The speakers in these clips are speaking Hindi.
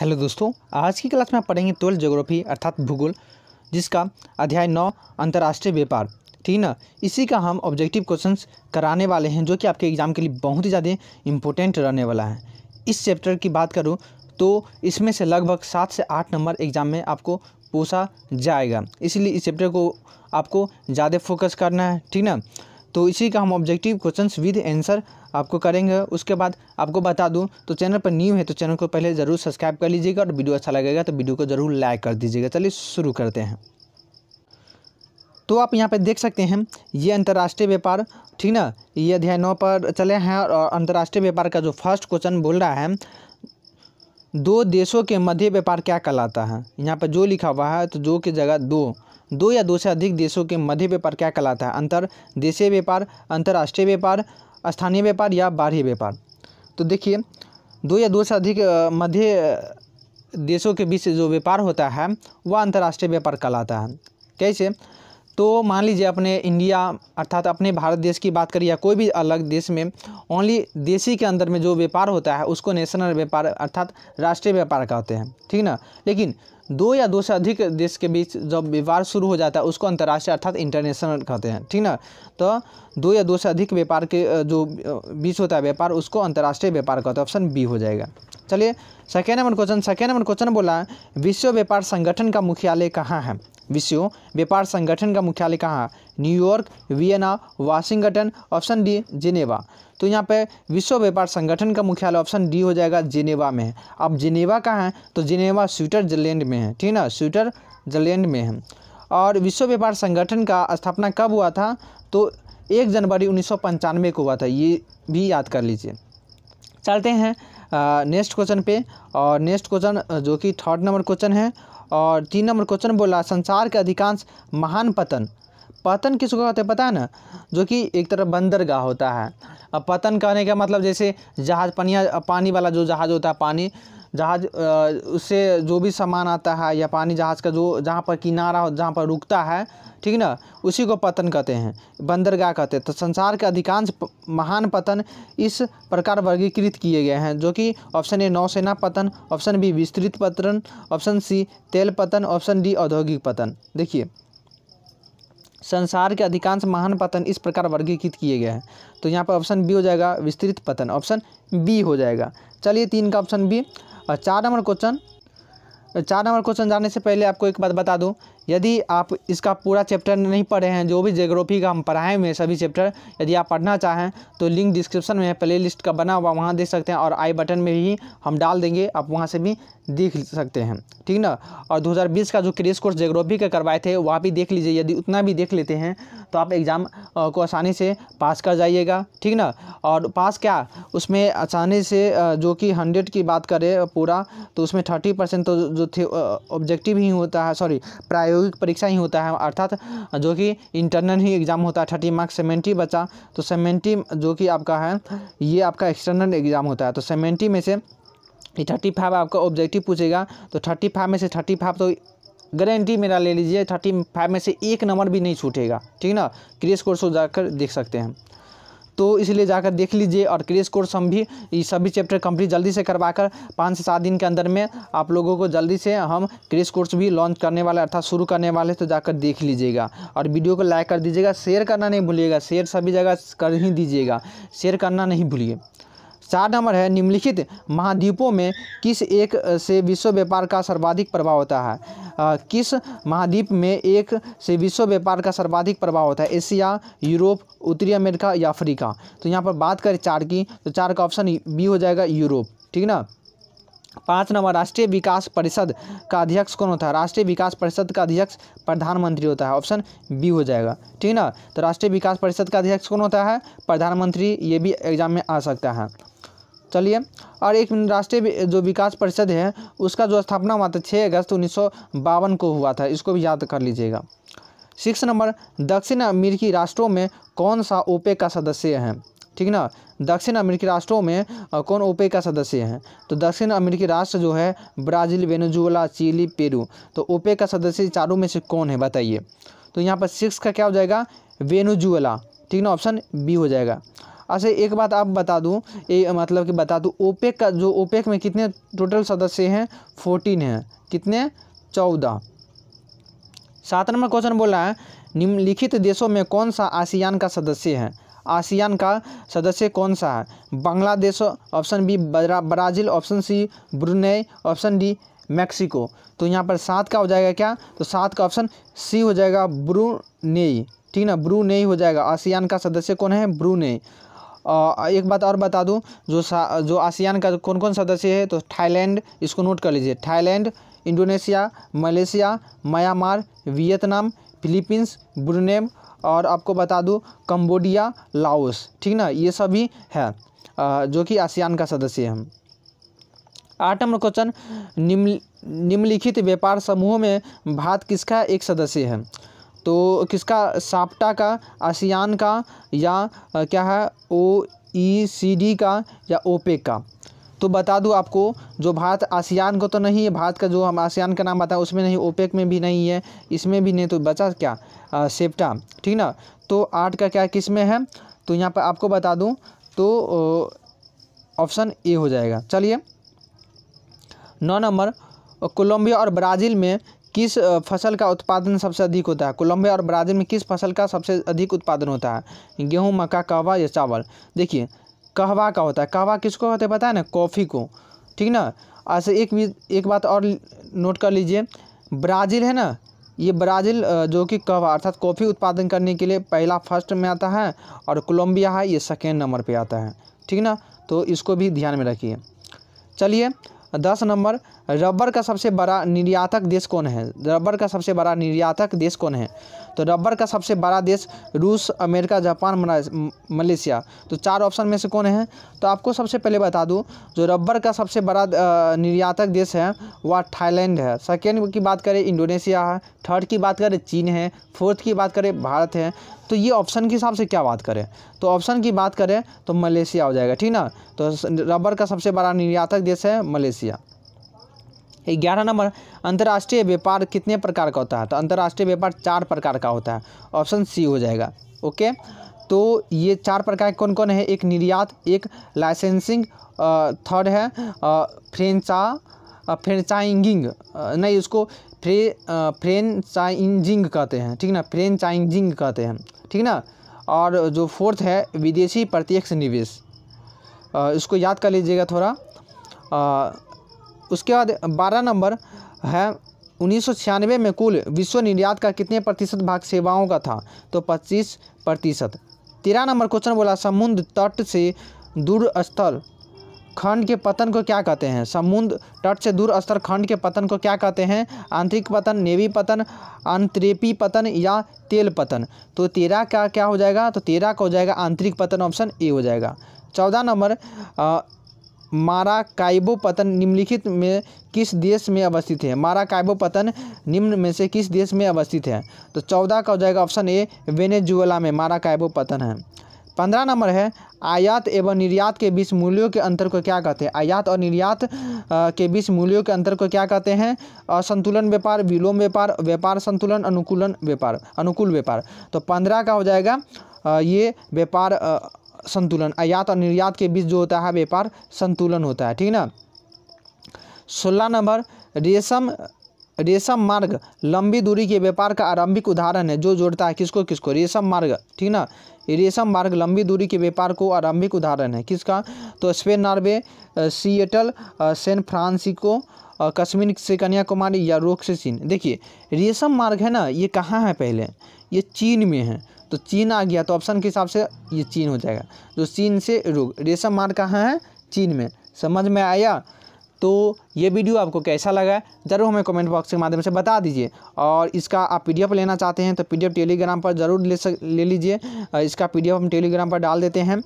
हेलो दोस्तों आज की क्लास में आप पढ़ेंगे ट्वेल्थ ज्योग्राफी अर्थात भूगोल जिसका अध्याय नौ अंतर्राष्ट्रीय व्यापार ठीक है ना इसी का हम ऑब्जेक्टिव क्वेश्चंस कराने वाले हैं जो कि आपके एग्ज़ाम के लिए बहुत ही ज़्यादा इम्पोर्टेंट रहने वाला है इस चैप्टर की बात करूँ तो इसमें से लगभग सात से आठ नंबर एग्ज़ाम में आपको पूछा जाएगा इसीलिए इस चैप्टर को आपको ज़्यादा फोकस करना है ठीक ना तो इसी का हम ऑब्जेक्टिव क्वेश्चंस विद आंसर आपको करेंगे उसके बाद आपको बता दूं तो चैनल पर न्यू है तो चैनल को पहले ज़रूर सब्सक्राइब कर लीजिएगा और वीडियो अच्छा लगेगा तो वीडियो को ज़रूर लाइक कर दीजिएगा चलिए शुरू करते हैं तो आप यहाँ पर देख सकते हैं ये अंतर्राष्ट्रीय व्यापार ठीक ना ये अध्याय नौ पर चले हैं और अंतर्राष्ट्रीय व्यापार का जो फर्स्ट क्वेश्चन बोल रहा है दो देशों के मध्य व्यापार क्या कहलाता है यहाँ पर जो लिखा हुआ है तो जो की जगह दो दो या दो से अधिक देशों के मध्य व्यापार क्या कहलाता है अंतर देशीय व्यापार अंतर्राष्ट्रीय व्यापार स्थानीय व्यापार या बाहरी व्यापार तो देखिए दो या दो से अधिक मध्य देशों के बीच जो व्यापार होता है वह अंतर्राष्ट्रीय व्यापार कहलाता है कैसे तो मान लीजिए अपने इंडिया अर्थात अपने भारत देश की बात करिए या कोई भी अलग देश में ओनली देशी के अंदर में जो व्यापार होता है उसको नेशनल व्यापार अर्थात राष्ट्रीय व्यापार कहते हैं ठीक ना लेकिन दो या दो से अधिक देश के बीच जब व्यापार शुरू हो जाता है उसको अंतर्राष्ट्रीय अर्थात इंटरनेशनल कहते हैं ठीक ना तो दो या दो से अधिक व्यापार के जो बीच होता है व्यापार उसको अंतर्राष्ट्रीय व्यापार कहते हैं ऑप्शन बी हो जाएगा चलिए second number question second number question बोला विश्व व्यापार संगठन का मुख्यालय कहाँ है विश्व व्यापार संगठन का मुख्यालय कहाँ New York Vienna Washington option D Geneva तो यहाँ पे विश्व व्यापार संगठन का मुख्यालय ऑप्शन डी हो जाएगा जिनेवा में है अब जिनेवा कहाँ है तो जिनेवा स्विट्जरलैंड में है ठीक ना स्विट्जरलैंड में है और विश्व व्यापार संगठन का स्थापना कब हुआ था तो एक जनवरी उन्नीस को हुआ था ये भी याद कर लीजिए चलते हैं नेक्स्ट क्वेश्चन पे और नेक्स्ट क्वेश्चन जो कि थर्ड नंबर क्वेश्चन है और तीन नंबर क्वेश्चन बोला संसार के अधिकांश महान पतन पतन किसको कहते हैं पता है ना जो कि एक तरह बंदरगाह होता है अब पतन कहने का मतलब जैसे जहाज़ पनिया पानी वाला जो जहाज़ होता है पानी जहाज उससे जो भी सामान आता है या पानी जहाज़ का जो जहाँ पर किनारा हो जहाँ पर रुकता है ठीक ना उसी को पतन कहते हैं बंदरगाह कहते हैं तो संसार के अधिकांश महान पतन इस प्रकार वर्गीकृत किए गए हैं जो कि ऑप्शन ए नौसेना पतन ऑप्शन बी विस्तृत पतन ऑप्शन सी तेल पतन ऑप्शन डी औद्योगिक पतन देखिए संसार के अधिकांश महान पतन इस प्रकार वर्गीकृत किए गए हैं तो यहाँ पर ऑप्शन बी हो जाएगा विस्तृत पतन ऑप्शन बी हो जाएगा चलिए तीन का ऑप्शन बी और चार नंबर क्वेश्चन चार नंबर क्वेश्चन जाने से पहले आपको एक बात बता दूं यदि आप इसका पूरा चैप्टर नहीं पढ़े हैं जो भी जोग्राफी का हम पढ़ाए हुए हैं सभी चैप्टर यदि आप पढ़ना चाहें तो लिंक डिस्क्रिप्शन में है प्ले लिस्ट का बना हुआ वहाँ देख सकते हैं और आई बटन में भी हम डाल देंगे आप वहाँ से भी देख सकते हैं ठीक ना और 2020 का जो क्रेश कोर्स जोग्राफी का करवाए थे वहाँ भी देख लीजिए यदि उतना भी देख लेते हैं तो आप एग्ज़ाम को आसानी से पास कर जाइएगा ठीक ना और पास क्या उसमें आसानी से जो कि हंड्रेड की बात करें पूरा तो उसमें थर्टी परसेंट तो जो थे ऑब्जेक्टिव ही होता है सॉरी प्राय प्रायोगिक परीक्षा ही होता है अर्थात जो कि इंटरनल ही एग्ज़ाम होता है थर्टी मार्क्स सेवेंटी बचा तो सेमेंटी जो कि आपका है ये आपका एक्सटर्नल एग्ज़ाम होता है तो सेवेंटी में से थर्टी फाइव आपका ऑब्जेक्टिव पूछेगा तो थर्टी फाइव में से थर्टी फाइव तो गारंटी मेरा ले लीजिए थर्टी फाइव में से एक नंबर भी नहीं छूटेगा ठीक ना क्रेस कोर्स को जाकर देख सकते हैं तो इसलिए जाकर देख लीजिए और क्रेश कोर्स हम भी ये सभी चैप्टर कंप्लीट जल्दी से करवा कर पाँच से सात दिन के अंदर में आप लोगों को जल्दी से हम क्रेश कोर्स भी लॉन्च करने वाले अर्थात शुरू करने वाले तो जाकर देख लीजिएगा और वीडियो को लाइक कर दीजिएगा शेयर करना नहीं भूलिएगा शेयर सभी जगह कर ही दीजिएगा शेयर करना नहीं भूलिए चार नंबर है निम्नलिखित महाद्वीपों में किस एक से विश्व व्यापार का सर्वाधिक प्रभाव होता है आ, किस महाद्वीप में एक से विश्व व्यापार का सर्वाधिक प्रभाव होता है एशिया यूरोप उत्तरी अमेरिका या अफ्रीका तो यहाँ पर बात करें चार की तो चार का ऑप्शन बी हो जाएगा यूरोप ठीक ना पाँच नंबर राष्ट्रीय विकास परिषद का अध्यक्ष कौन होता है राष्ट्रीय विकास परिषद का अध्यक्ष प्रधानमंत्री होता है ऑप्शन बी हो जाएगा ठीक ना तो राष्ट्रीय विकास परिषद का अध्यक्ष कौन होता है प्रधानमंत्री ये भी एग्जाम में आ सकता है चलिए और एक राष्ट्रीय जो विकास परिषद है उसका जो स्थापना हुआ था छः अगस्त उन्नीस को हुआ था इसको भी याद कर लीजिएगा सिक्स नंबर दक्षिण अमेरिकी राष्ट्रों में कौन सा ओपे का सदस्य है ठीक ना दक्षिण अमेरिकी राष्ट्रों में कौन ओपे का सदस्य हैं तो दक्षिण अमेरिकी राष्ट्र जो है ब्राज़ील वेनेजुएला चिली पेरू तो ओपे का सदस्य चारों में से कौन है बताइए तो यहाँ पर सिक्स का क्या हो जाएगा वेनेजुएला ठीक ना ऑप्शन बी हो जाएगा अच्छा एक बात आप बता दूँ ये मतलब कि बता दूँ ओपेक का जो ओपेक में कितने टोटल सदस्य हैं फोर्टीन हैं कितने चौदह सात नंबर क्वेश्चन बोल है निम्नलिखित देशों में कौन सा आसियान का सदस्य है आसियान का सदस्य कौन सा है Bangladesh option B Brazil option C Brunei option D Mexico तो यहाँ पर सात का हो जाएगा क्या तो सात का ऑप्शन सी हो जाएगा ब्रुनेई ठीक ना ब्रुनेई हो जाएगा आसियान का सदस्य कौन है ब्रुनेई एक बात और बता दूं जो जो आसियान का कौन कौन सदस्य है तो थाईलैंड इसको नोट कर लीजिए Thailand Indonesia Malaysia Myanmar Vietnam Philippines Brunei और आपको बता दूं कंबोडिया लाओस ठीक ना ये सभी है जो कि आसियान का सदस्य है आठ नंबर क्वेश्चन निम्न निम्नलिखित व्यापार समूह में भारत किसका एक सदस्य है तो किसका साप्टा का आसियान का या क्या है ओ ई सी डी का या ओपेक का तो बता दूँ आपको जो भारत आसियान को तो नहीं है भारत का जो हम आसियान का नाम बताएं उसमें नहीं ओपेक में भी नहीं है इसमें भी नहीं तो बचा क्या आ, सेप्टा ठीक ना तो आठ का क्या किस में है तो यहाँ पर आपको बता दूँ तो ऑप्शन ए हो जाएगा चलिए नौ नंबर कोलंबिया और ब्राज़ील में किस फसल का उत्पादन सबसे अधिक होता है कोलंबिया और ब्राज़ील में किस फसल का सबसे अधिक उत्पादन होता है गेहूँ मक्का कहवा या चावल देखिए कहवा का होता है कहवा किसको होता है पता है ना कॉफ़ी को ठीक ना ऐसे एक भी एक बात और नोट कर लीजिए ब्राज़ील है ना ये ब्राज़ील जो कि कहवा अर्थात कॉफ़ी उत्पादन करने के लिए पहला फर्स्ट में आता है और कोलंबिया है ये सेकेंड नंबर पर आता है ठीक ना तो इसको भी ध्यान में रखिए चलिए दस नंबर रबर का सबसे बड़ा निर्यातक देश कौन है रबर का सबसे बड़ा निर्यातक देश कौन है तो रबर का सबसे बड़ा देश रूस अमेरिका जापान मलेशिया तो चार ऑप्शन में से कौन है तो आपको सबसे पहले बता दूँ जो रबर का सबसे बड़ा निर्यातक देश है वह थाईलैंड है सेकेंड की बात करें इंडोनेशिया है थर्ड की बात करें चीन है फोर्थ की बात करें भारत है तो ये ऑप्शन के हिसाब से क्या बात करें तो ऑप्शन की बात करें तो मलेशिया हो जाएगा ठीक ना तो रबर का सबसे बड़ा निर्यातक देश है मलेशिया ग्यारह नंबर अंतर्राष्ट्रीय व्यापार कितने प्रकार का होता है तो अंतर्राष्ट्रीय व्यापार चार प्रकार का होता है ऑप्शन सी हो जाएगा ओके तो ये चार प्रकार कौन कौन है एक निर्यात एक लाइसेंसिंग थर्ड है फ्रेंचा फ्रेंचाइजिंग नहीं उसको फ्रे फ्रेंचाइजिंग कहते हैं ठीक ना फ्रेंचाइजिंग कहते हैं ठीक ना और जो फोर्थ है विदेशी प्रत्यक्ष निवेश इसको याद कर लीजिएगा थोड़ा आ, उसके बाद बारह नंबर है उन्नीस में कुल विश्व निर्यात का कितने प्रतिशत भाग सेवाओं का था तो पच्चीस प्रतिशत तेरह नंबर क्वेश्चन बोला समुद्र तट से दूर स्थल खंड के पतन को क्या कहते हैं समुद्र तट से दूर स्थल खंड के पतन को क्या कहते हैं आंतरिक पतन नेवी पतन अंतरेपी पतन या तेल पतन तो तेरह का क्या हो जाएगा तो तेरह का हो जाएगा आंतरिक पतन ऑप्शन ए हो जाएगा चौदह नंबर माराकाइबो पतन निम्नलिखित में किस देश में अवस्थित है माराकाइबो पतन निम्न में से किस देश में अवस्थित है तो चौदह का हो जाएगा ऑप्शन ए वेनेजुएला में माराकाइबो पतन है पंद्रह नंबर है आयात एवं निर्यात के बीच मूल्यों के अंतर को क्या कहते हैं आयात और निर्यात के बीच मूल्यों के अंतर को क्या कहते हैं असंतुलन व्यापार विलोम व्यापार व्यापार संतुलन अनुकूलन व्यापार अनुकूल व्यापार तो पंद्रह का हो जाएगा ये व्यापार संतुलन आयात और निर्यात के बीच जो होता है हाँ, व्यापार संतुलन होता है ठीक ना सोलह नंबर रेशम रेशम मार्ग लंबी दूरी के व्यापार का आरंभिक उदाहरण है जो जोड़ता है किसको किसको रेशम मार्ग ठीक ना रेशम मार्ग लंबी दूरी के व्यापार को आरंभिक उदाहरण है किसका तो Spain Norway Seattle San Francisco Kashmir से कन्याकुमारी या रोक से चीन देखिए रेशम मार्ग है ना ये कहाँ है पहले ये चीन में है तो चीन आ गया तो ऑप्शन के हिसाब से ये चीन हो जाएगा जो तो चीन से रोग रेशम मार्ग कहाँ है चीन में समझ में आया तो ये वीडियो आपको कैसा लगा ज़रूर हमें कमेंट बॉक्स के माध्यम से बता दीजिए और इसका आप पी लेना चाहते हैं तो पी टेलीग्राम पर ज़रूर ले सक ले लीजिए इसका पी हम टेलीग्राम पर डाल देते हैं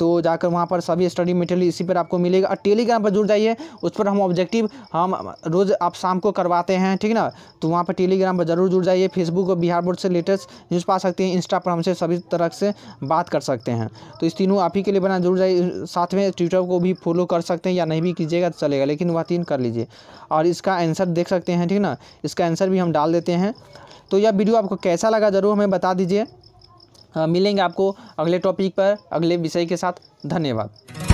तो जाकर वहाँ पर सभी स्टडी मटेरियल इसी पर आपको मिलेगा और टेलीग्राम पर जुड़ जाइए उस पर हम ऑब्जेक्टिव हम रोज़ आप शाम को करवाते हैं ठीक ना तो वहाँ पर टेलीग्राम पर ज़रूर जुड़ जाइए फेसबुक और बिहार बोर्ड से लेटेस्ट न्यूज़ पा सकते हैं इंस्टा पर हमसे सभी तरह से बात कर सकते हैं तो इस तीनों आप ही के लिए बना जरूर जाइए साथ में ट्विटर को भी फॉलो कर सकते हैं या नहीं भी कीजिएगा तो चलेगा लेकिन वह तीन कर लीजिए और इसका आंसर देख सकते हैं ठीक ना इसका आंसर भी हम डाल देते हैं तो यह वीडियो आपको कैसा लगा ज़रूर हमें बता दीजिए मिलेंगे आपको अगले टॉपिक पर अगले विषय के साथ धन्यवाद